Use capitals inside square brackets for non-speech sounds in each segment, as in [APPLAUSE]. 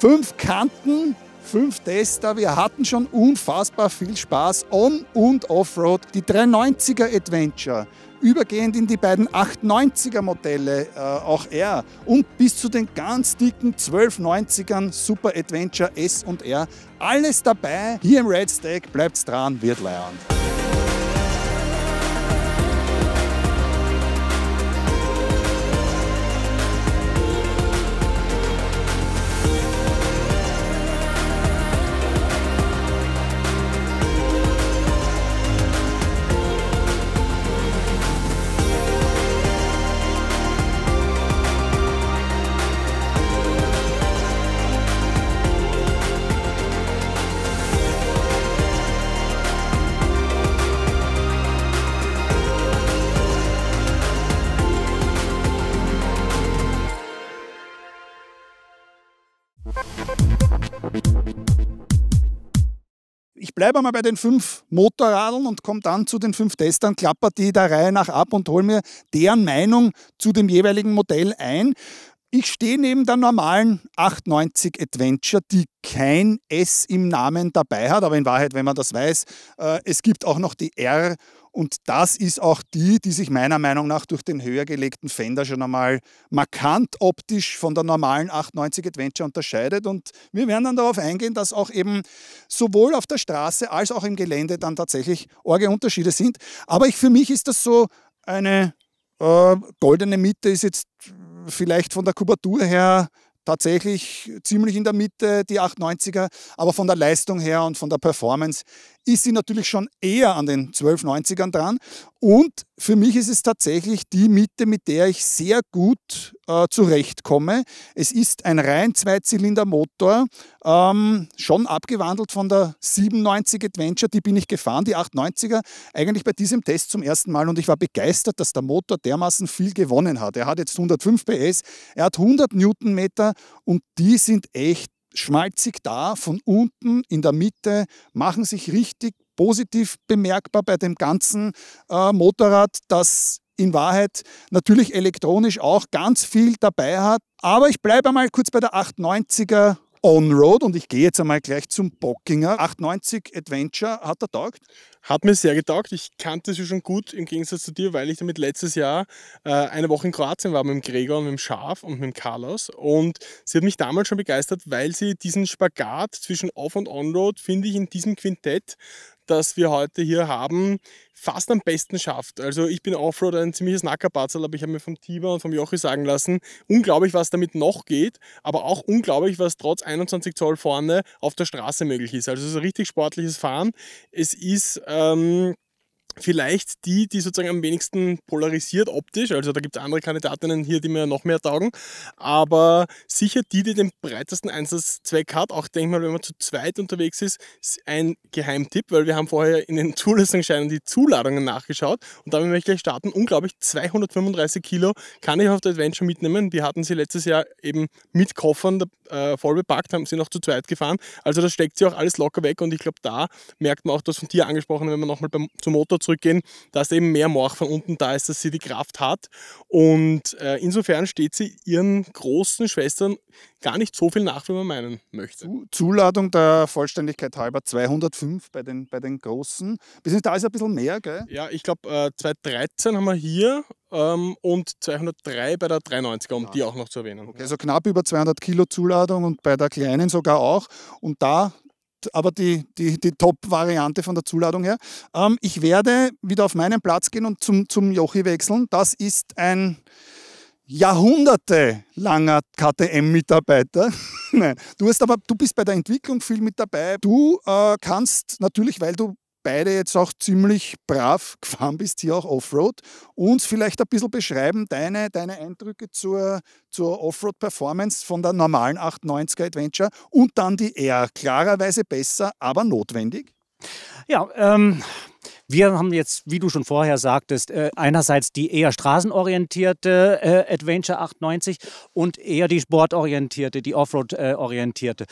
Fünf Kanten, fünf Tester. Wir hatten schon unfassbar viel Spaß on und offroad. Die 390er Adventure, übergehend in die beiden 890er Modelle, äh, auch R, und bis zu den ganz dicken 1290ern Super Adventure S und R. Alles dabei hier im Red Stack. Bleibt dran, wird Leihand. Ich bleibe einmal bei den fünf Motorradeln und komme dann zu den fünf Testern, klapper die der Reihe nach ab und hole mir deren Meinung zu dem jeweiligen Modell ein. Ich stehe neben der normalen 890 Adventure, die kein S im Namen dabei hat, aber in Wahrheit, wenn man das weiß, äh, es gibt auch noch die R und das ist auch die, die sich meiner Meinung nach durch den höher gelegten Fender schon einmal markant optisch von der normalen 890 Adventure unterscheidet. Und wir werden dann darauf eingehen, dass auch eben sowohl auf der Straße als auch im Gelände dann tatsächlich orge Unterschiede sind. Aber ich, für mich ist das so eine äh, goldene Mitte, ist jetzt vielleicht von der Kubatur her tatsächlich ziemlich in der Mitte, die 890er. Aber von der Leistung her und von der Performance ist sie natürlich schon eher an den 1290ern dran. Und für mich ist es tatsächlich die Mitte, mit der ich sehr gut äh, zurechtkomme. Es ist ein rein Zweizylinder-Motor, ähm, schon abgewandelt von der 97 Adventure, die bin ich gefahren, die 890er, eigentlich bei diesem Test zum ersten Mal und ich war begeistert, dass der Motor dermaßen viel gewonnen hat. Er hat jetzt 105 PS, er hat 100 Newtonmeter und die sind echt schmalzig da, von unten in der Mitte, machen sich richtig positiv bemerkbar bei dem ganzen äh, Motorrad, dass in Wahrheit natürlich elektronisch auch ganz viel dabei hat. Aber ich bleibe einmal kurz bei der 890er On-Road und ich gehe jetzt einmal gleich zum Bockinger. 890 Adventure, hat er taugt? Hat mir sehr getaugt. Ich kannte sie schon gut im Gegensatz zu dir, weil ich damit letztes Jahr äh, eine Woche in Kroatien war mit dem Gregor und mit dem Schaf und mit dem Carlos. Und sie hat mich damals schon begeistert, weil sie diesen Spagat zwischen Off- und On-Road, finde ich, in diesem Quintett, das wir heute hier haben, fast am besten schafft. Also ich bin Offroad ein ziemliches Nackerpatzel, aber ich habe mir vom Tiber und vom Jochi sagen lassen, unglaublich, was damit noch geht, aber auch unglaublich, was trotz 21 Zoll vorne auf der Straße möglich ist. Also es ist ein richtig sportliches Fahren. Es ist ähm, vielleicht die, die sozusagen am wenigsten polarisiert optisch. Also da gibt es andere Kandidatinnen hier, die mir noch mehr taugen. Aber sicher die, die den breitesten Einsatzzweck hat. Auch denke mal, wenn man zu zweit unterwegs ist, ist ein Geheimtipp, weil wir haben vorher in den [LAUGHS] Zulassungsscheinen die Zuladungen nachgeschaut. Und damit möchte ich gleich starten. Unglaublich, 235 Kilo kann ich auf der Adventure mitnehmen. Die hatten sie letztes Jahr eben mit Koffern äh, voll bepackt, haben sie noch zu zweit gefahren. Also da steckt sie auch alles locker weg. Und ich glaube, da merkt man auch das von dir angesprochen, wenn man nochmal zum Motor zurückgehen, dass eben mehr Morch von unten da ist, dass sie die Kraft hat. Und äh, insofern steht sie ihren großen Schwestern gar nicht so viel nach, wie man meinen möchte. Zuladung der Vollständigkeit halber 205 bei den, bei den Großen. Bis da ist ein bisschen mehr, gell? Ja, ich glaube äh, 213 haben wir hier ähm, und 203 bei der 390er, um ja. Ah. die auch noch zu erwähnen. Okay, also knapp über 200 Kilo Zuladung und bei der Kleinen sogar auch. Und da aber die, die, die Top-Variante von der Zuladung her. Ähm, ich werde wieder auf meinen Platz gehen und zum, zum Jochi wechseln. Das ist ein jahrhundertelanger KTM-Mitarbeiter. [LAUGHS] Nein, du, hast aber, du bist bei der Entwicklung viel mit dabei. Du äh, kannst natürlich, weil du beide jetzt auch ziemlich brav [LAUGHS] gefahren bist, hier auch Offroad. Uns vielleicht ein bisschen beschreiben, deine, deine Eindrücke zur, zur Offroad-Performance von der normalen 890er Adventure und dann die R. Klarerweise besser, aber notwendig? Ja, ähm, wir haben jetzt, wie du schon vorher sagtest, äh, einerseits die eher straßenorientierte äh, Adventure 890 und eher die sportorientierte, die Offroad-orientierte.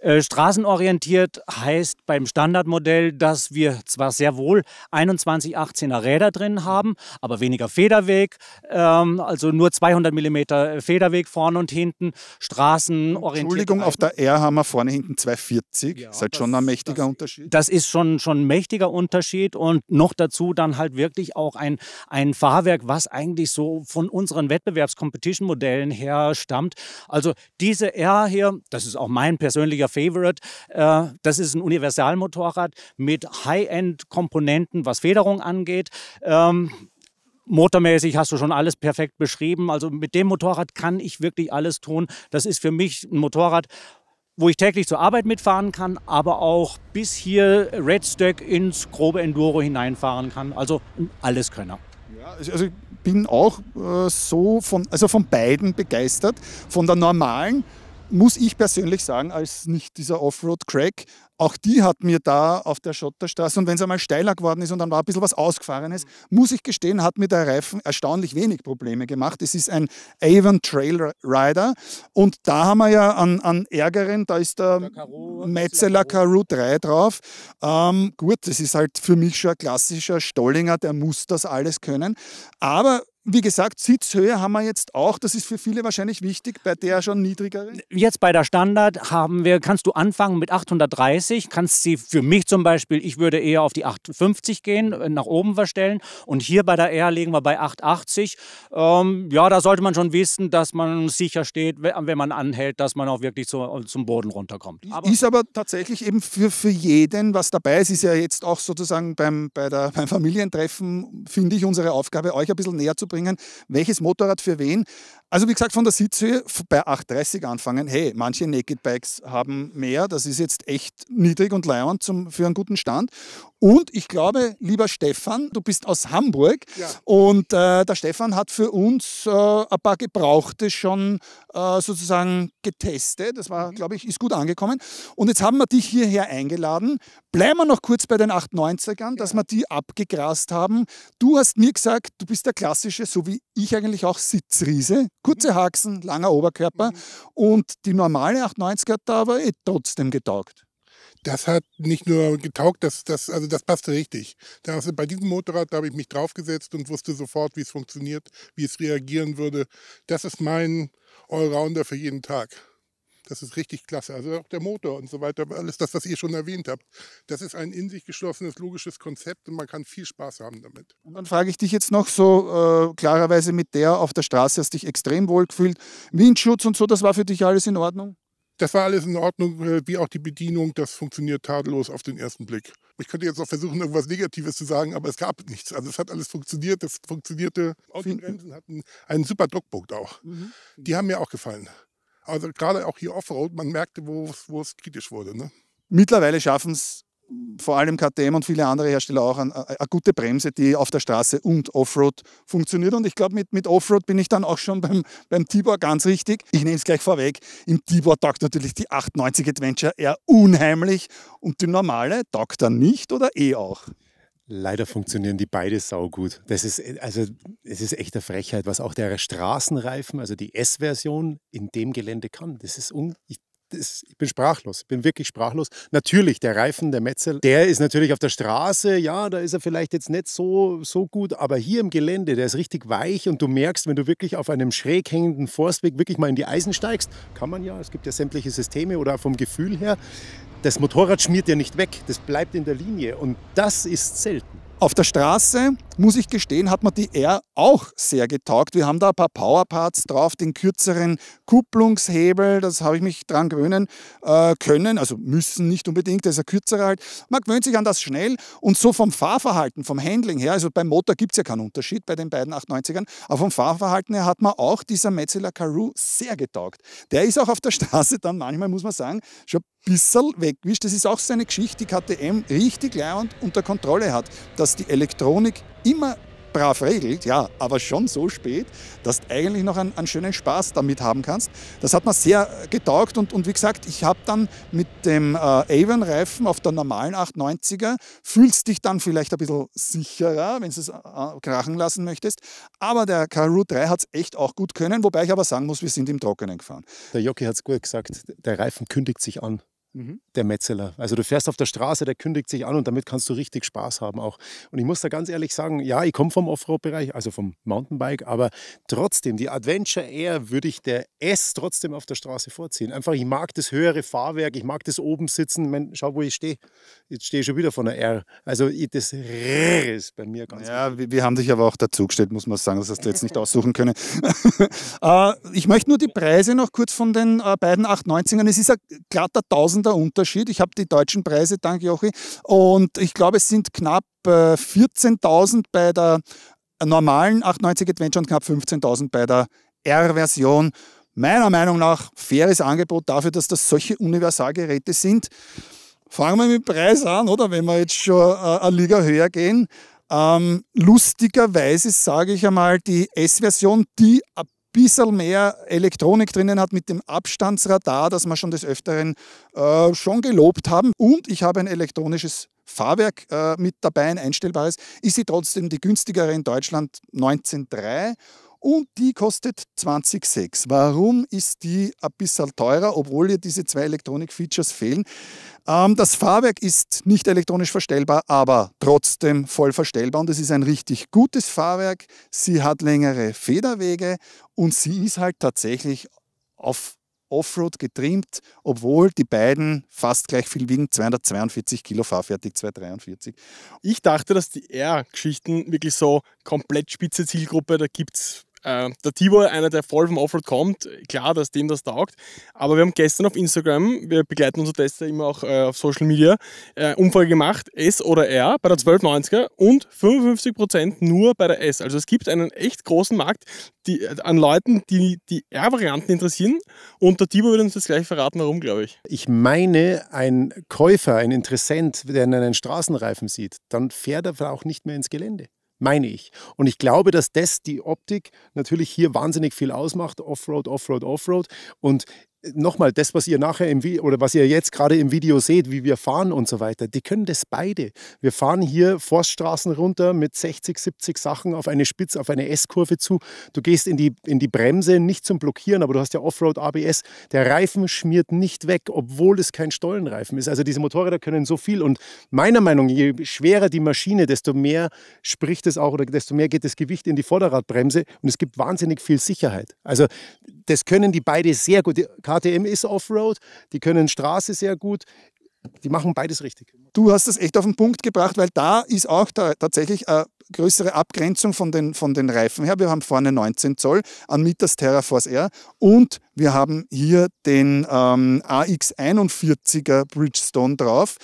Äh, straßenorientiert heißt beim Standardmodell, dass wir zwar sehr wohl 21 18er Räder drin haben, aber weniger Federweg, ähm, also nur 200 mm Federweg vorne und hinten, straßenorientiert. Entschuldigung, auf der R haben wir vorne hinten 240. Ja, das ist halt schon ein mächtiger das, Unterschied. Das ist schon, schon ein mächtiger Unterschied und und noch dazu dann halt wirklich auch ein, ein Fahrwerk, was eigentlich so von unseren Wettbewerbs-Competition-Modellen her stammt. Also diese R hier, das ist auch mein persönlicher Favorite, äh, das ist ein Universalmotorrad mit High-End-Komponenten, was Federung angeht. Ähm, motormäßig hast du schon alles perfekt beschrieben. Also mit dem Motorrad kann ich wirklich alles tun. Das ist für mich ein Motorrad, wo ich täglich zur Arbeit mitfahren kann, aber auch bis hier Redstack ins grobe Enduro hineinfahren kann. Also alles Könner. Ja, also ich bin auch äh, so von, also von beiden begeistert. Von der normalen muss ich persönlich sagen, als nicht dieser Offroad-Crack, auch die hat mir da auf der Schotterstraße, und wenn es einmal steiler geworden ist und dann war ein bisschen was Ausgefahrenes, mhm. muss ich gestehen, hat mir der Reifen erstaunlich wenig Probleme gemacht. Es ist ein Avon Trail Rider und da haben wir ja an, an Ärgeren, da ist der, der Metzeler Karoo 3 drauf. Ähm, gut, das ist halt für mich schon ein klassischer Stollinger, der muss das alles können. Aber wie gesagt, Sitzhöhe haben wir jetzt auch. Das ist für viele wahrscheinlich wichtig, bei der schon niedrigeren. Jetzt bei der Standard haben wir, kannst du anfangen mit 830, kannst sie für mich zum Beispiel, ich würde eher auf die 850 gehen, äh, nach oben verstellen. Und hier bei der R legen wir bei 880. Ähm, ja, da sollte man schon wissen, dass man sicher steht, wenn man anhält, dass man auch wirklich zu, zum Boden runterkommt. Aber ist aber tatsächlich eben für, für jeden was dabei. ist, ist ja jetzt auch sozusagen beim, bei der, [LAUGHS] beim Familientreffen, finde ich, unsere Aufgabe, euch ein bisschen näher zu bringen bringen, welches Motorrad für wen. Also wie gesagt, von der Sitzhöhe bei 8,30 anfangen. Hey, manche Naked Bikes haben mehr, das ist jetzt echt niedrig und leiernd für einen guten Stand. Und ich glaube, lieber Stefan, du bist aus Hamburg ja. und äh, der Stefan hat für uns äh, ein paar Gebrauchte schon äh, sozusagen getestet. Das war, mhm. glaube ich, ist gut angekommen. Und jetzt haben wir dich hierher eingeladen. Bleiben wir noch kurz bei den 890ern, ja. dass wir die abgegrast haben. Du hast mir gesagt, du bist der klassische, so wie ich eigentlich auch, Sitzriese. Kurze mhm. Haxen, langer Oberkörper. Mhm. Und die normale 890er, da aber eh trotzdem getaugt das hat nicht nur getaugt, das, das, also das passte richtig. Das, bei diesem Motorrad habe ich mich draufgesetzt und wusste sofort, wie es funktioniert, wie es reagieren würde. Das ist mein Allrounder für jeden Tag. Das ist richtig klasse. Also auch der Motor und so weiter, alles das, was ihr schon erwähnt habt. Das ist ein in sich geschlossenes, logisches Konzept und man kann viel Spaß haben damit. Und dann frage ich dich jetzt noch so äh, klarerweise mit der auf der Straße, hast du dich extrem wohl gefühlt. Windschutz und so, das war für dich alles in Ordnung? Das war alles in Ordnung, äh, wie auch die Bedienung. Das funktioniert tadellos auf den ersten Blick. Ich könnte jetzt auch versuchen, irgendwas Negatives zu sagen, aber es gab nichts. Also es hat alles funktioniert. Das funktionierte. Auch die Bremsen hatten einen super Druckpunkt auch. Mhm. Die haben mir auch gefallen. Also gerade auch hier Offroad, man merkte, wo es kritisch wurde. Ne? Mittlerweile schaffen es vor allem KTM und viele andere Hersteller auch eine, äh, eine gute Bremse, die auf der Straße und Offroad funktioniert. Und ich glaube, mit, mit Offroad bin ich dann auch schon beim, beim Tibor ganz richtig. Ich nehme es gleich vorweg. Im Tibor taugt natürlich die 890 Adventure eher unheimlich und die normale taugt dann nicht oder eh auch. Leider funktionieren die beide saugut. Das ist, äh, also, es ist echt eine Frechheit, was auch der Straßenreifen, also die S-Version, in dem Gelände kann. Das ist un ich das, ich bin sprachlos, ich bin wirklich sprachlos. Natürlich, der Reifen, der Metzel, der ist natürlich auf der Straße, ja, da ist er vielleicht jetzt nicht so, so gut, aber hier im Gelände, der ist richtig weich und du merkst, wenn du wirklich auf einem schräg hängenden Forstweg wirklich mal in die Eisen steigst, kann man ja, es gibt ja sämtliche Systeme oder vom Gefühl her, das Motorrad schmiert ja nicht weg, das bleibt in der Linie und das ist selten. Auf der Straße, muss ich gestehen, hat mir die R auch sehr getaugt. Wir haben da ein paar Powerparts drauf, den kürzeren Kupplungshebel, das habe ich mich dran gewöhnen äh, können, also müssen nicht unbedingt, das ist ein kürzerer halt. Man gewöhnt sich an das schnell und so vom Fahrverhalten, vom Handling her, also beim Motor gibt es ja keinen Unterschied bei den beiden 890ern, aber vom Fahrverhalten her hat man auch dieser Metzeler Karoo sehr getaugt. Der ist auch auf der [LAUGHS] Straße dann manchmal, muss man sagen, schon bisschen wegwischt. Das ist auch so eine Geschichte, die KTM richtig und unter Kontrolle hat, dass die Elektronik immer brav regelt, ja, aber schon so spät, dass du eigentlich noch einen, einen, schönen Spaß damit haben kannst. Das hat mir sehr getaugt und, und wie gesagt, ich habe dann mit dem äh, Avon-Reifen auf der normalen 890er, fühlst dich dann vielleicht ein bisschen sicherer, wenn du es äh, krachen lassen möchtest, aber der Karoo 3 hat es echt auch gut können, wobei ich aber sagen muss, wir sind im Trockenen gefahren. Der Jockey hat es gut gesagt, der Reifen kündigt sich an. Mhm. Der Metzeler. Also du fährst auf der Straße, der kündigt sich an und damit kannst du richtig Spaß haben auch. Und ich muss da ganz ehrlich sagen, ja, ich komme vom Offroad-Bereich, also vom Mountainbike, aber trotzdem, die Adventure Air würde ich der S trotzdem auf der Straße vorziehen. Einfach, ich mag das höhere Fahrwerk, ich mag das oben sitzen. Man, schau, wo ich stehe. Jetzt stehe ich schon wieder von der R. Also ich, das R ist bei mir ganz Ja, wir, wir haben dich aber auch dazu gestellt, muss man sagen. Das hast du jetzt nicht aussuchen können. [LAUGHS] Äh, ich möchte nur die Preise noch kurz von den äh, beiden 890ern. Es ist ein glatter 1000 Tausender Unterschied. Ich habe die deutschen Preise, danke Jochi. Und ich glaube, es sind knapp 14.000 äh, bei der normalen 890 Adventure und knapp 15.000 bei der R-Version. Meiner Meinung nach faires Angebot dafür, dass das solche Universalgeräte sind. Fangen wir mit dem Preis an, oder? Wenn wir jetzt schon äh, eine Liga höher gehen. Ähm, lustigerweise sage ich einmal, die S-Version, die ab bisschen mehr Elektronik drinnen hat mit dem Abstandsradar, das wir schon des Öfteren äh, schon gelobt haben. Und ich habe ein elektronisches Fahrwerk äh, mit dabei, ein einstellbares. Ist sie trotzdem die günstigere in Deutschland 19.3 und die kostet 20,6. Warum ist die ein bisschen teurer, obwohl ihr diese zwei Elektronik-Features fehlen? Ähm, das Fahrwerk ist nicht elektronisch verstellbar, aber trotzdem voll verstellbar. Und es ist ein richtig gutes Fahrwerk. Sie hat längere Federwege und sie ist halt tatsächlich auf Offroad getrimmt, obwohl die beiden fast gleich viel wiegen, 242 Kilo fahrfertig, 243. Ich dachte, dass die R-Geschichten wirklich so komplett spitze Zielgruppe, da gibt es äh, der Tibor, einer, der voll vom Offroad kommt, klar, dass dem das taugt. Aber wir haben gestern auf Instagram, wir begleiten unsere Tester immer auch äh, auf Social Media, äh, Umfrage gemacht, S oder R bei der 1290er und 55% nur bei der S. Also es gibt einen echt großen Markt die, äh, an Leuten, die die R-Varianten interessieren. Und der Tibor wird uns jetzt gleich verraten, warum, glaube ich. Ich meine, ein Käufer, ein Interessent, der einen Straßenreifen sieht, dann fährt er auch nicht mehr ins Gelände meine ich. Und ich glaube, dass das die Optik natürlich hier wahnsinnig viel ausmacht. Offroad, Offroad, Offroad. Und nochmal, das, was ihr nachher im Video oder was ihr jetzt gerade im Video seht, wie wir fahren und so weiter, die können das beide. Wir fahren hier Forststraßen runter mit 60, 70 Sachen auf eine Spitze, auf eine S-Kurve zu. Du gehst in die, in die Bremse, nicht zum Blockieren, aber du hast ja Offroad ABS. Der Reifen schmiert nicht weg, obwohl es kein Stollenreifen ist. Also diese Motorräder können so viel und meiner Meinung nach, je schwerer die Maschine, desto mehr spricht es auch oder desto mehr geht das Gewicht in die Vorderradbremse und es gibt wahnsinnig viel Sicherheit. Also das können die beide sehr gut. KTM ist Offroad, die können Straße sehr gut. Die machen beides richtig. Du hast das echt auf den Punkt gebracht, weil da ist auch da tatsächlich eine größere Abgrenzung von den, von den Reifen her. Wir haben vorne 19 Zoll an Mitas Force R und wir haben hier den ähm, AX41er Bridgestone drauf.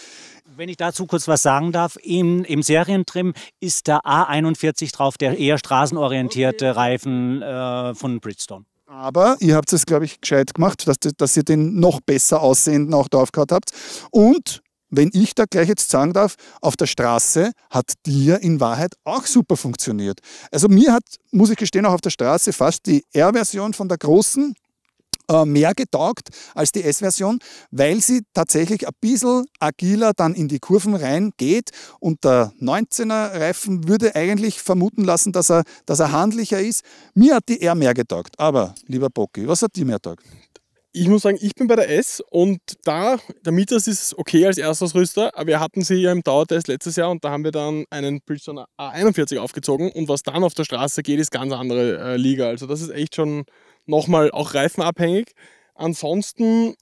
Wenn ich dazu kurz was sagen darf, im, im Serientrim ist der A41 drauf, der eher straßenorientierte okay. Reifen äh, von Bridgestone. Aber ihr habt es, glaube ich, gescheit gemacht, dass, dass ihr den noch besser aussehenden auch drauf gehabt habt. Und wenn ich da gleich jetzt sagen darf, auf der Straße hat dir in Wahrheit auch super funktioniert. Also mir hat, muss ich gestehen, auch auf der Straße fast die R-Version von der großen äh, mehr getaugt als die S-Version, weil sie tatsächlich ein bisschen agiler dann in die Kurven reingeht. Und der 19er Reifen würde eigentlich vermuten lassen, dass er, dass er handlicher ist. Mir hat die R mehr getaugt. Aber, lieber Bocki, was hat die mehr getaugt? ich muss sagen, ich bin bei der S und da, der Mieters ist okay als Erstausrüster, aber wir hatten sie ja im Dauertest letztes Jahr und da haben wir dann einen Bridgestone A41 aufgezogen und was dann auf der Straße geht, ist ganz andere äh, Liga. Also das ist echt schon nochmal auch reifenabhängig. Ansonsten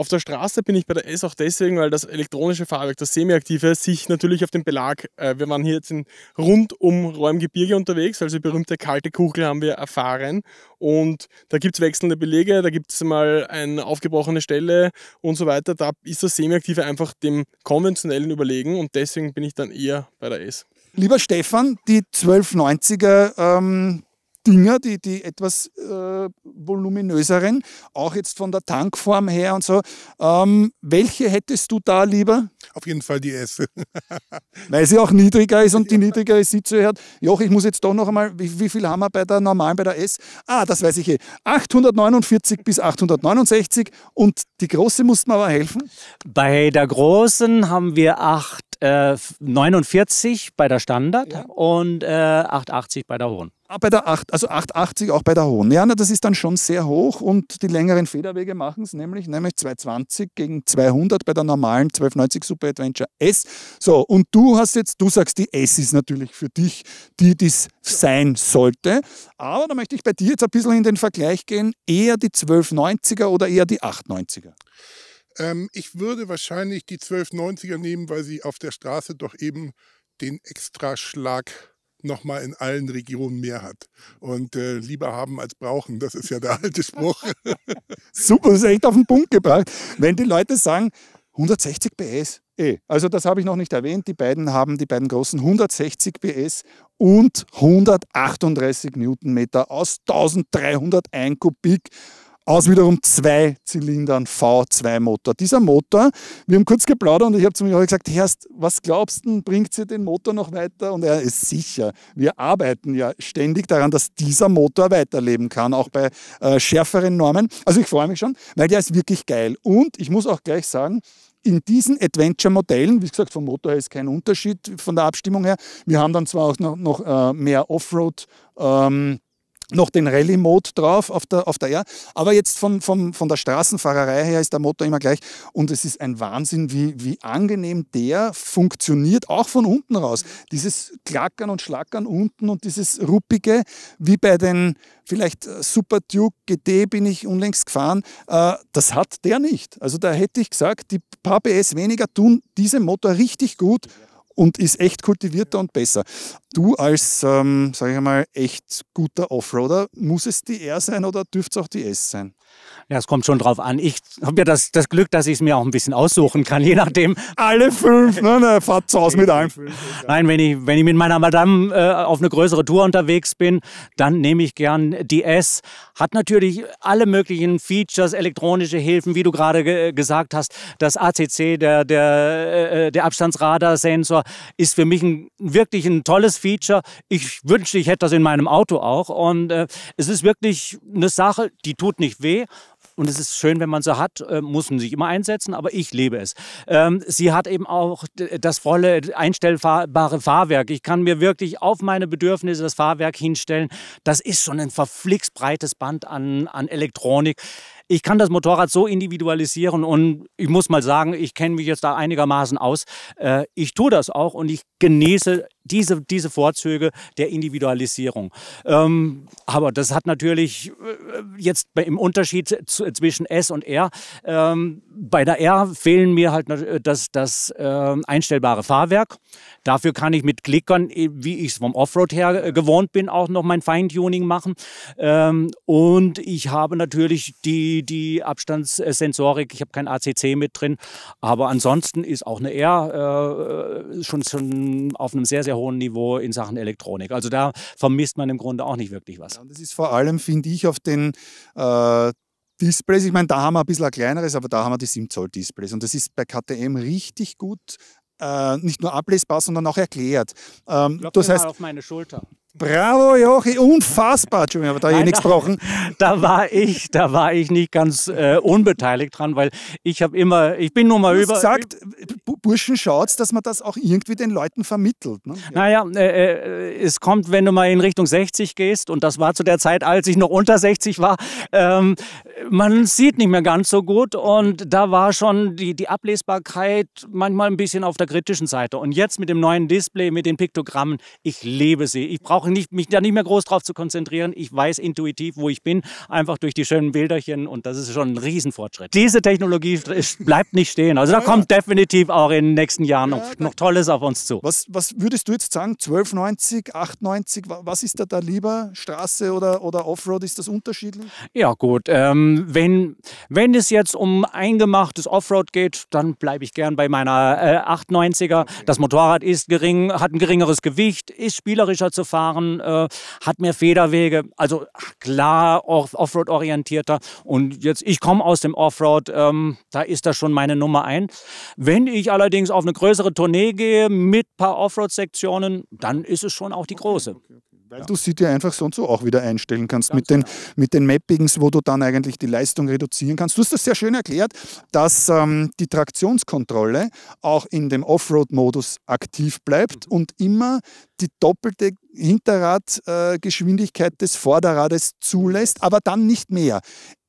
auf der Straße bin ich bei der S auch deswegen, weil das elektronische Fahrwerk, das semiaktive, sich natürlich auf den Belag, äh, wir waren hier jetzt in, rund um Räumgebirge unterwegs, also die berühmte kalte Kugel haben wir erfahren und da gibt es wechselnde Belege, da gibt es mal eine aufgebrochene Stelle und so weiter, da ist das semiaktive einfach dem konventionellen überlegen und deswegen bin ich dann eher bei der S. Lieber Stefan, die 1290er ähm, Dinger, die, die etwas äh, voluminöseren, auch jetzt von der Tankform her und so. Ähm, welche hättest du da lieber? Auf jeden Fall die S. [LAUGHS] Weil sie auch niedriger ist und die ja. niedrigere Sitzhöhe hat. Joch, ich muss jetzt doch noch einmal, wie, wie, viel haben wir bei der normalen, bei der S? Ah, das weiß ich eh. 849 bis 869 und die große mussten wir aber helfen? Bei der großen haben wir 849 äh, bei der Standard ja. und äh, 880 bei der hohen. Ah, bei der 8, also 880 auch bei der hohen. Ja, na, das ist dann schon sehr hoch und die längeren Federwege machen es nämlich, nämlich 220 gegen 200 bei der normalen 1290 Super Adventure S. So, und du hast jetzt, du sagst, die S ist natürlich für dich, die dies sein sollte. Aber da möchte ich bei dir jetzt ein bisschen in den Vergleich gehen, eher die 1290er oder eher die 890er? Ähm, ich würde wahrscheinlich die 1290er nehmen, weil sie auf der Straße doch eben den Extraschlag nochmal in allen Regionen mehr hat. Und äh, lieber haben als brauchen, das ist ja der alte Spruch. [LAUGHS] Super, das ist echt auf den Punkt gebracht. Wenn die Leute sagen, 160 PS, eh. Also das habe ich noch nicht erwähnt. Die beiden haben die beiden großen 160 PS und 138 Newtonmeter aus 1301 Kubik aus wiederum zwei Zylindern V2-Motor. Dieser Motor, wir haben kurz geplaudert und ich habe zu mir gesagt, Herst, was glaubst du, bringt sie den Motor noch weiter? Und er ist sicher. Wir arbeiten ja ständig daran, dass dieser Motor weiterleben kann, auch bei äh, schärferen Normen. Also ich freue mich schon, weil der ist wirklich geil. Und ich muss auch gleich sagen, in diesen Adventure-Modellen, wie gesagt, vom Motor her ist kein Unterschied von der Abstimmung her. Wir haben dann zwar auch noch, noch äh, mehr Offroad- ähm, noch den Rallye-Mode drauf auf der, auf der R. Aber jetzt von, von, von der Straßenfahrerei her ist der Motor immer gleich. Und es ist ein Wahnsinn, wie, wie angenehm der funktioniert, auch von unten raus. Dieses Klackern und Schlackern unten und dieses Ruppige, wie bei den vielleicht äh, Super Duke GT bin ich unlängst gefahren, äh, das hat der nicht. Also da hätte ich gesagt, die paar PS weniger tun diesem Motor richtig gut. Ja und ist echt kultivierter und besser. Du als, ähm, sage ich mal, echt guter Offroader, muss es die R sein oder dürfte es auch die S sein? Ja, es kommt schon drauf an. Ich habe ja das, das Glück, dass ich es mir auch ein bisschen aussuchen kann, [LAUGHS] je nachdem. Alle fünf, ne? ne fahrt zu Hause mit einem. Nein, wenn ich, wenn ich mit meiner Madame äh, auf eine größere Tour unterwegs bin, dann nehme ich gern die S. Hat natürlich alle möglichen Features, elektronische Hilfen, wie du gerade ge gesagt hast. Das ACC, der, der, äh, äh, der Abstandsradarsensor, ist für mich ein, wirklich ein tolles Feature. Ich wünschte, ich hätte das in meinem Auto auch. Und äh, es ist wirklich eine Sache, die tut nicht weh. Und es ist schön, wenn man sie hat, äh, muss man sich immer einsetzen, aber ich liebe es. Ähm, sie hat eben auch das volle einstellbare Fahrwerk. Ich kann mir wirklich auf meine Bedürfnisse das Fahrwerk hinstellen. Das ist schon ein verflixt breites Band an, an Elektronik ich kann das Motorrad so individualisieren und ich muss mal sagen, ich kenne mich jetzt da einigermaßen aus. Äh, ich tue das auch und ich genieße diese, diese Vorzüge der Individualisierung. Ähm, aber das hat natürlich äh, jetzt im Unterschied zu, zwischen S und R, ähm, bei der R fehlen mir halt das, das äh, einstellbare Fahrwerk. Dafür kann ich mit Klickern, äh, wie ich es vom Offroad her gewohnt bin, auch noch mein Feintuning machen. Ähm, und ich habe natürlich die die, die Abstandssensorik. Ich habe kein ACC mit drin. Aber ansonsten ist auch eine R äh, schon, schon auf einem sehr, sehr hohen Niveau in Sachen Elektronik. Also da vermisst man im Grunde auch nicht wirklich was. Ja, das ist vor allem, finde ich, auf den äh, Displays, ich meine, da haben wir ein bisschen ein kleineres, aber da haben wir die 7 Zoll Displays und das ist bei KTM richtig gut, äh, nicht nur ablesbar, sondern auch erklärt. Ähm, das heißt, auf meine Schulter. Bravo, Jochi, unfassbar. Entschuldigung, aber da habe ich nichts gesprochen. Da war ich, da war ich nicht ganz äh, unbeteiligt dran, weil ich habe immer, ich bin nur mal du über. sagt, Burschen schaut's, dass man das auch irgendwie den Leuten vermittelt. Ne? Ja. Naja, äh, äh, es kommt, wenn du mal in Richtung 60 gehst, und das war zu der Zeit, als ich noch unter 60 war, ähm, man sieht nicht mehr ganz so gut und da war schon die, die Ablesbarkeit manchmal ein bisschen auf der kritischen Seite. Und jetzt mit dem neuen Display, mit den Piktogrammen, ich liebe sie. Ich brauche nicht, mich da nicht mehr groß drauf zu konzentrieren. Ich weiß intuitiv, wo ich bin, einfach durch die schönen Bilderchen und das ist schon ein Riesenfortschritt. Diese Technologie bleibt nicht stehen. Also da kommt definitiv auch in den nächsten Jahren noch, noch Tolles auf uns zu. Was, was würdest du jetzt sagen? 12,90, 8,90? Was ist da, da lieber? Straße oder, oder Offroad? Ist das unterschiedlich? Ja, gut. Ähm, wenn, wenn es jetzt um eingemachtes Offroad geht, dann bleibe ich gern bei meiner äh, 890er. Okay. Das Motorrad ist gering, hat ein geringeres Gewicht, ist spielerischer zu fahren fahren, äh, hat mehr Federwege, also klar Offroad orientierter. Und jetzt, ich komme aus dem Offroad, ähm, da ist das schon meine Nummer ein. Wenn ich allerdings auf eine größere Tournee gehe mit paar Offroad-Sektionen, dann ist es schon auch die große. Okay, okay, Weil ja. du sie dir einfach sonst so auch wieder einstellen kannst mit, den, genau. mit den Mappings, wo du dann eigentlich die Leistung reduzieren kannst. Du hast das sehr schön erklärt, dass ähm, die Traktionskontrolle auch in dem Offroad-Modus aktiv bleibt mhm. und immer die doppelte Hinterradgeschwindigkeit äh, des Vorderrades zulässt, aber dann nicht mehr.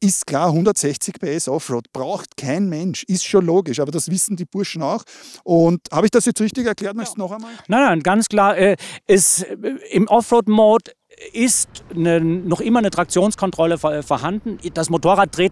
Ist klar, 160 PS Offroad braucht kein Mensch, ist schon logisch, aber das wissen die Burschen auch. Und habe ich das jetzt richtig erklärt? Möchtest du ja. noch einmal? Nein, nein, ganz klar. Äh, ist, äh, Im Offroad-Mode ist eine, noch immer eine Traktionskontrolle äh, vorhanden. Das Motorrad dreht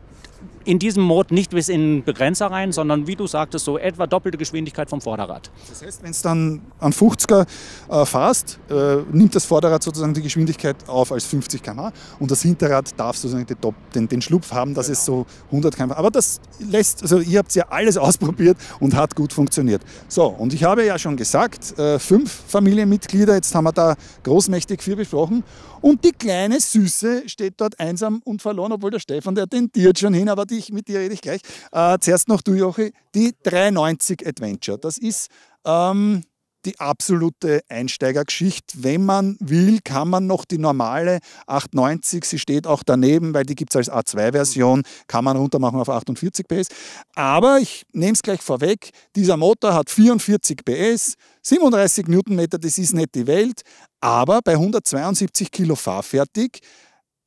in diesem Mode nicht bis in den Begrenzer rein, sondern wie du sagtest, so etwa doppelte Geschwindigkeit vom Vorderrad. Das heißt, wenn es dann an 50er äh, fährst, äh, nimmt das Vorderrad sozusagen die Geschwindigkeit auf als 50 km/h und das Hinterrad darf sozusagen den, den, den Schlupf haben, dass genau. es so 100 genau. km/h. Aber das lässt, also ihr habt ja alles [LAUGHS] ausprobiert und hat gut funktioniert. So, und ich habe ja schon gesagt, äh, fünf Familienmitglieder, jetzt haben wir da großmächtig viel besprochen und die kleine Süße steht dort einsam und verloren, obwohl der Stefan, der tendiert schon hin, aber die, mit dir rede ich gleich. Äh, zuerst noch du, Jochi, die 390 Adventure. Das ist ähm, die absolute Einsteigergeschichte. Wenn man will, kann man noch die normale 890, sie steht auch daneben, weil die gibt es als A2-Version, kann man runtermachen auf 48 PS. Aber ich nehme es gleich vorweg, dieser Motor hat 44 PS, 37 Newtonmeter, das ist nicht die Welt, aber bei 172 Kilo fahrfertig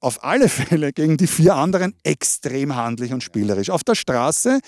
auf alle [LAUGHS] Fälle gegen die vier anderen extrem handlich und spielerisch. Auf der Straße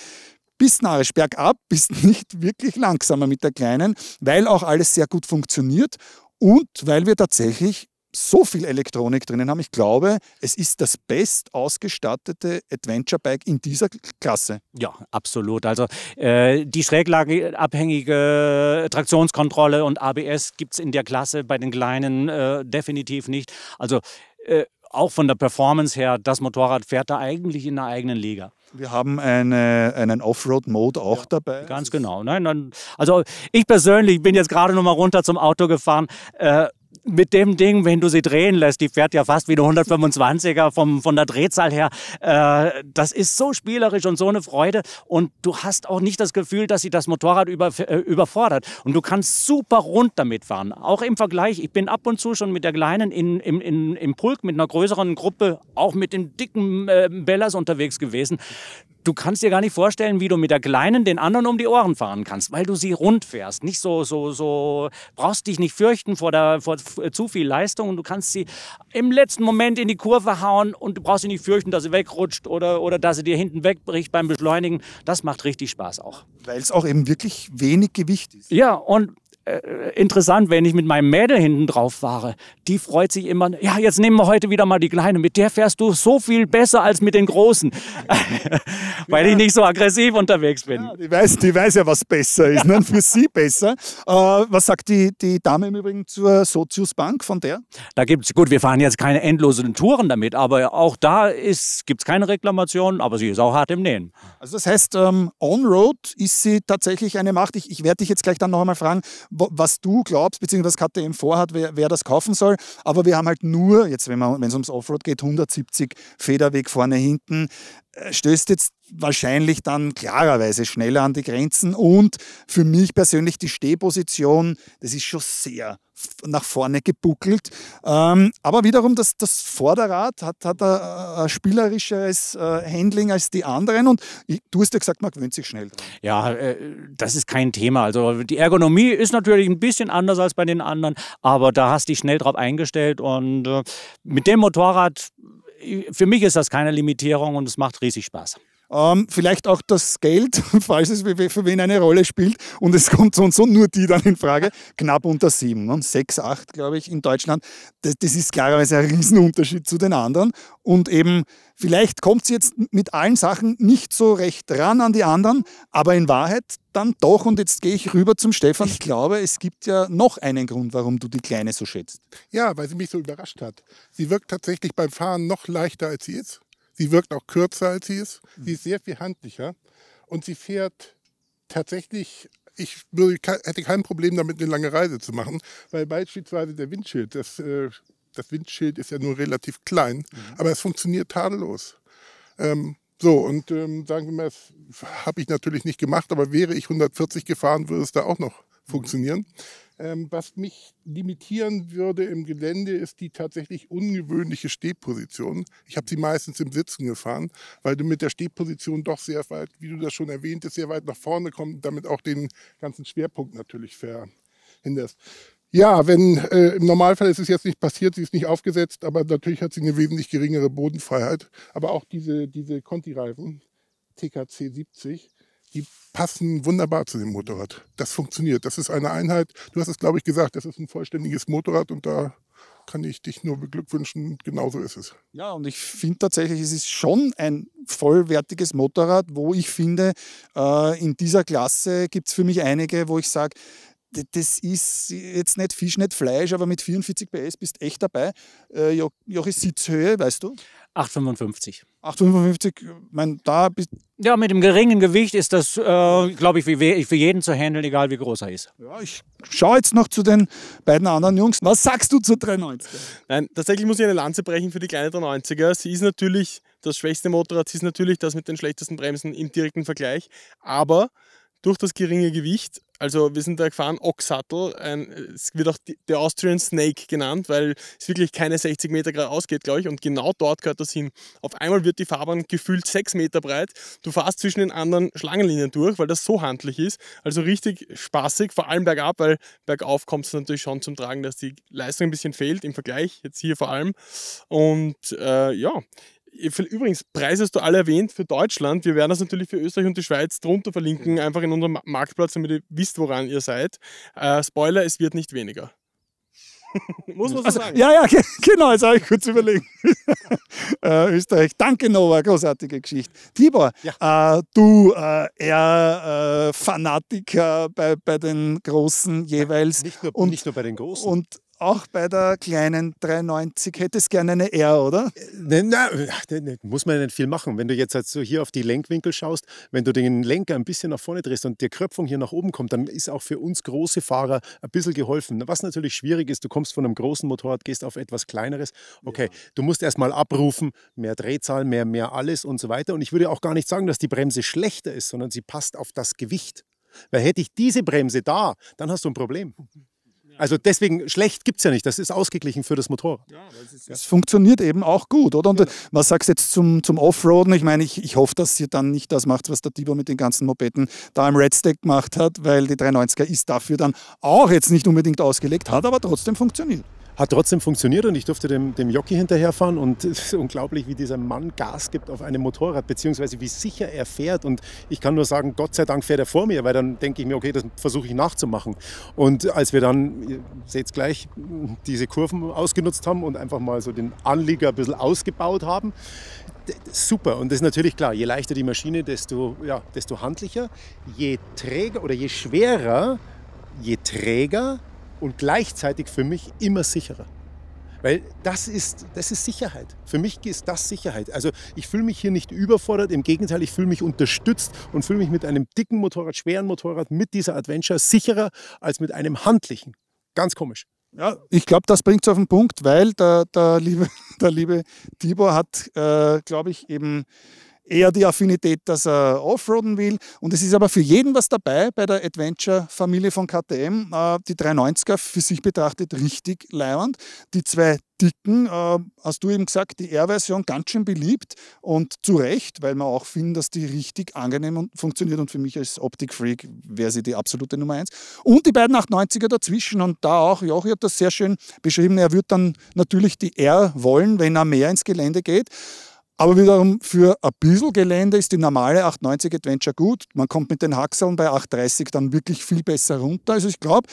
bisschen arisch bergab, bist [LAUGHS] nicht wirklich langsamer mit der kleinen, weil auch alles sehr gut funktioniert und weil wir tatsächlich so viel Elektronik drinnen haben. Ich glaube, es ist das best ausgestattete Adventure Bike in dieser Klasse. Ja, absolut. Also äh, die schräglageabhängige Traktionskontrolle und ABS gibt es in der Klasse bei den Kleinen äh, definitiv nicht. Also äh, auch von der Performance her, das Motorrad fährt da eigentlich in der eigenen Liga. Wir haben eine, einen Offroad-Mode auch ja, dabei. Ganz genau. Nein, also ich persönlich bin jetzt gerade noch mal runter zum Auto gefahren. Äh, mit dem Ding, wenn du sie drehen lässt, die fährt ja fast wie eine 125er vom, von der Drehzahl her. Äh, das ist so spielerisch und so eine Freude. Und du hast auch nicht das Gefühl, dass sie das Motorrad über, äh, überfordert. Und du kannst super rund damit fahren. Auch im Vergleich, ich bin ab und zu schon mit der Kleinen in, in, in, im Pulk mit einer größeren Gruppe, auch mit den dicken äh, Bellas unterwegs gewesen du kannst dir gar nicht vorstellen, wie du mit der Kleinen den anderen um die Ohren fahren kannst, weil du sie rund fährst. Nicht so, so, so, brauchst dich nicht fürchten vor, der, vor äh, zu viel Leistung und du kannst sie im letzten Moment in die Kurve hauen und du brauchst sie nicht fürchten, dass sie wegrutscht oder, oder dass sie dir hinten wegbricht beim Beschleunigen. Das macht richtig Spaß auch. Weil es auch eben wirklich wenig Gewicht ist. Ja, und äh, interessant, wenn ich mit meinem Mädel hinten drauf fahre. Die freut sich immer, ja, jetzt nehmen wir heute wieder mal die Kleine. Mit der fährst du so viel besser als mit den Großen, [LAUGHS] weil ja. ich nicht so aggressiv unterwegs bin. Ja, die, weiß, die weiß ja, was besser ist, [LAUGHS] ne? für sie besser. Äh, was sagt die, die Dame im Übrigen zur Sozius Bank von der? Da gibt es, gut, wir fahren jetzt keine endlosen Touren damit, aber auch da gibt es keine Reklamation, aber sie ist auch hart im Nähen. Also das heißt, ähm, on-road ist sie tatsächlich eine Macht. Ich, ich werde dich jetzt gleich dann noch einmal fragen, was du glaubst, beziehungsweise was KTM vorhat, wer, wer, das kaufen soll. Aber wir haben halt nur, jetzt wenn es ums Offroad geht, 170 Federweg vorne, hinten. Äh, stößt jetzt wahrscheinlich dann klarerweise schneller an die Grenzen. Und für mich persönlich die Stehposition, das ist schon sehr nach vorne gebuckelt. Ähm, aber wiederum, das, das Vorderrad hat, hat ein, ein spielerischeres äh, Handling als die anderen. Und ich, du hast ja gesagt, man gewöhnt sich schnell dran. Ja, äh, das ist kein Thema. Also die Ergonomie ist natürlich ein bisschen anders als bei den anderen, aber da hast du dich schnell drauf eingestellt. Und äh, mit dem Motorrad für mich ist das keine Limitierung und es macht riesig Spaß ähm, vielleicht auch das Geld, [LAUGHS] falls es für wen eine Rolle spielt und es kommt so und so nur die dann in Frage, knapp unter sieben, ne? sechs, acht glaube ich in Deutschland. Das, das ist klarerweise ein Riesenunterschied zu den anderen und eben vielleicht kommt sie jetzt mit allen Sachen nicht so recht ran an die anderen, aber in Wahrheit dann doch und jetzt gehe ich rüber zum Stefan. Ich glaube, es gibt ja noch einen Grund, warum du die Kleine so schätzt. Ja, weil sie mich so überrascht hat. Sie wirkt tatsächlich beim Fahren noch leichter, als sie ist. Sie wirkt auch kürzer, als sie ist. Sie mhm. ist sehr viel handlicher und sie fährt tatsächlich ich hätte kein Problem damit, eine lange Reise zu machen, weil beispielsweise der Windschild, das, äh, das Windschild ist ja nur relativ klein, mhm. aber es funktioniert tadellos. Ähm, so, und ähm, sagen wir mal, das habe ich natürlich nicht gemacht, aber wäre ich 140 gefahren, würde es da auch noch funktionieren. Ähm, was mich limitieren würde im Gelände, ist die tatsächlich ungewöhnliche Stehposition. Ich habe sie meistens im Sitzen gefahren, weil du mit der Stehposition doch sehr weit, wie du das schon erwähnt hast, sehr weit nach vorne kommst und damit auch den ganzen Schwerpunkt natürlich verhinderst. Ja, wenn äh, im Normalfall ist es jetzt nicht passiert, sie ist nicht aufgesetzt, aber natürlich hat sie eine wesentlich geringere Bodenfreiheit. Aber auch diese, diese Conti-Reifen, TKC 70, die passen wunderbar zu dem Motorrad. Das funktioniert. Das ist eine Einheit. Du hast es, glaube ich, gesagt, das ist ein vollständiges Motorrad und da kann ich dich nur beglückwünschen. Genauso ist es. Ja, und ich finde tatsächlich, es ist schon ein vollwertiges Motorrad, wo ich finde, äh, in dieser Klasse gibt es für mich einige, wo ich sage, das ist jetzt nicht Fisch, nicht Fleisch, aber mit 44 PS bist du echt dabei. Äh, Joch ist Sitzhöhe, weißt du? 8,55. 8,55, mein, da Ja, mit dem geringen Gewicht ist das, äh, glaube ich, für jeden zu handeln, egal wie groß er ist. Ja, ich schaue jetzt noch zu den beiden anderen Jungs. Was sagst du zur 390? Nein, tatsächlich muss ich eine Lanze brechen für die kleine 390er. Sie ist natürlich das schwächste Motorrad, sie ist natürlich das mit den schlechtesten Bremsen im direkten Vergleich. Aber durch das geringe Gewicht also wir sind da gefahren, Oxsattel, es wird auch der Austrian Snake genannt, weil es wirklich keine 60 Meter geradeaus geht, glaube ich, und genau dort gehört das hin. Auf einmal wird die Fahrbahn gefühlt 6 Meter breit, du fährst zwischen den anderen Schlangenlinien durch, weil das so handlich ist, also richtig spaßig, vor allem bergab, weil bergauf kommt es natürlich schon zum Tragen, dass die Leistung ein bisschen fehlt, im Vergleich jetzt hier vor allem. Und äh, ja, Übrigens, Preis hast du alle erwähnt für Deutschland. Wir werden das natürlich für Österreich und die Schweiz drunter verlinken, einfach in unserem Marktplatz, damit ihr wisst, woran ihr seid. Äh, Spoiler, es wird nicht weniger. [LAUGHS] Muss man so also, sagen. Ja, ja, [LAUGHS] genau, jetzt habe ich kurz überlegt. [LAUGHS] äh, Österreich, danke Nova, großartige Geschichte. Tibor, ja. äh, du äh, eher äh, Fanatiker bei, bei den Großen jeweils. Ja, nicht, nur, und, nicht nur bei den Großen. Und auch bei der kleinen 390 hättest gerne eine R, oder? Äh, nein, nein, ne, muss man ja nicht viel machen. Wenn du jetzt halt so hier auf die Lenkwinkel schaust, wenn du den Lenker ein bisschen nach vorne drehst und die Kröpfung hier nach oben kommt, dann ist auch für uns große Fahrer ein bisschen geholfen. Was natürlich schwierig ist, du kommst von einem großen Motorrad, gehst auf etwas kleineres. Okay, ja. du musst erstmal abrufen, mehr Drehzahl, mehr, mehr alles und so weiter. Und ich würde auch gar nicht sagen, dass die Bremse schlechter ist, sondern sie passt auf das Gewicht. Weil hätte ich diese Bremse da, dann hast du ein Problem. Mhm. Also deswegen, schlecht gibt es ja nicht. Das ist ausgeglichen für das Motorrad. Ja, es ja. funktioniert eben auch gut, oder? Und genau. was sagst du jetzt zum, zum Offroaden? Ich meine, ich, ich hoffe, dass ihr dann nicht das macht, was der Tiber mit den ganzen Mopetten da im Redstack gemacht hat, weil die 390er ist dafür dann auch jetzt nicht unbedingt ausgelegt, hat aber trotzdem funktioniert hat trotzdem funktioniert und ich durfte dem, dem Jockey hinterherfahren und [LAUGHS] es ist unglaublich, wie dieser Mann Gas gibt auf einem Motorrad, beziehungsweise wie sicher er fährt und ich kann nur sagen, Gott sei Dank fährt er vor mir, weil dann denke ich mir, okay, das versuche ich nachzumachen. Und als wir dann, ihr seht gleich, diese Kurven ausgenutzt haben und einfach mal so den Anlieger ein bisschen ausgebaut haben, super. Und das ist natürlich klar, je leichter die Maschine, desto, ja, desto handlicher, je träger oder je schwerer, je träger und gleichzeitig für mich immer sicherer. Weil das ist, das ist Sicherheit. Für mich ist das Sicherheit. Also ich fühle mich hier nicht überfordert, im Gegenteil, ich fühle mich unterstützt und fühle mich mit einem dicken Motorrad, schweren Motorrad, mit dieser Adventure sicherer als mit einem handlichen. Ganz komisch. Ja, ich glaube, das bringt es auf den Punkt, weil der, der, liebe, [LAUGHS] der liebe Tibor hat, äh, glaube ich, eben eher die Affinität, dass er offroaden will. Und es ist aber für jeden was dabei bei der Adventure-Familie von KTM. Äh, die 390er für sich betrachtet richtig leiwand. Die zwei dicken, äh, hast du eben gesagt, die R-Version ganz schön beliebt und zu Recht, weil man auch finden, dass die richtig angenehm und funktioniert und für mich als Optik-Freak wäre sie die absolute Nummer eins. Und die beiden 890er dazwischen und da auch, Jochi hat das sehr schön beschrieben, er wird dann natürlich die R wollen, wenn er mehr ins Gelände geht. Aber wiederum für ein bisschen Gelände ist die normale 890 Adventure gut. Man kommt mit den Haxeln bei 830 dann wirklich viel besser runter. Also ich glaube,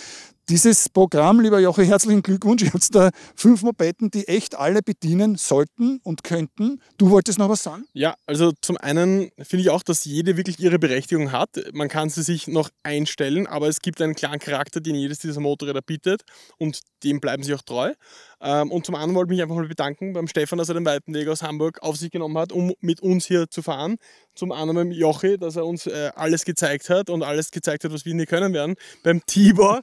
dieses Programm, lieber Joche, herzlichen Glückwunsch. Ihr habt da fünf Mopetten, die echt alle bedienen sollten und könnten. Du wolltest noch was sagen? Ja, also zum einen finde ich auch, dass jede wirklich ihre Berechtigung hat. Man kann sie sich noch einstellen, aber es gibt einen klaren Charakter, den jedes dieser Motorräder bietet und dem bleiben sie auch treu. Ähm, und zum anderen wollte ich mich einfach mal bedanken beim Stefan, dass er den weiten Weg aus Hamburg auf sich genommen hat, um mit uns hier zu fahren. Zum anderen beim Joche, dass er uns äh, alles gezeigt hat und alles gezeigt hat, was wir nie können werden. Beim Tibor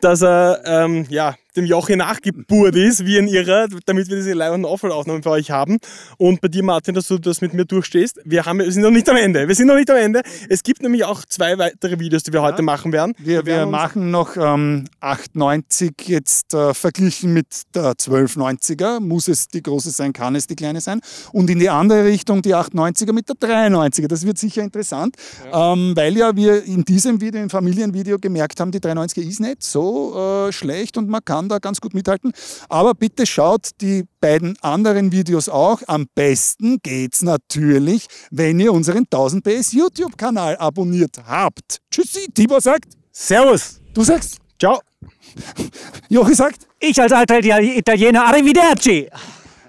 dass er ähm, ja, dem Joche nachgeburt ist, wie in ihrer, damit wir diese leibenden Auffallaufnahmen für euch haben. Und bei dir, Martin, dass du das mit mir durchstehst. Wir, haben, wir sind noch nicht am Ende. Wir sind noch nicht am Ende. Es gibt nämlich auch zwei weitere Videos, die wir ja. heute machen werden. Wir, wir, wir machen noch ähm, 890 jetzt äh, verglichen mit der 1290er. Muss es die große sein, kann es die kleine sein. Und in die andere Richtung die 890er mit der 93 er Das wird sicher interessant, ja. Ähm, weil ja wir in diesem Video, im Familienvideo gemerkt haben, die 93 er ist nicht so äh, schlecht und man kann kann da ganz gut mithalten. Aber bitte schaut die beiden anderen Videos auch. Am besten geht's natürlich, wenn ihr unseren 1000 PS YouTube-Kanal abonniert habt. Tschüssi, Tibor sagt. Servus. Du sagst. Ciao. [LAUGHS] Jochi sagt. Ich als alter Italiener, arrivederci.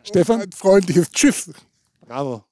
Stefan. Freundliches Tschüss. Bravo.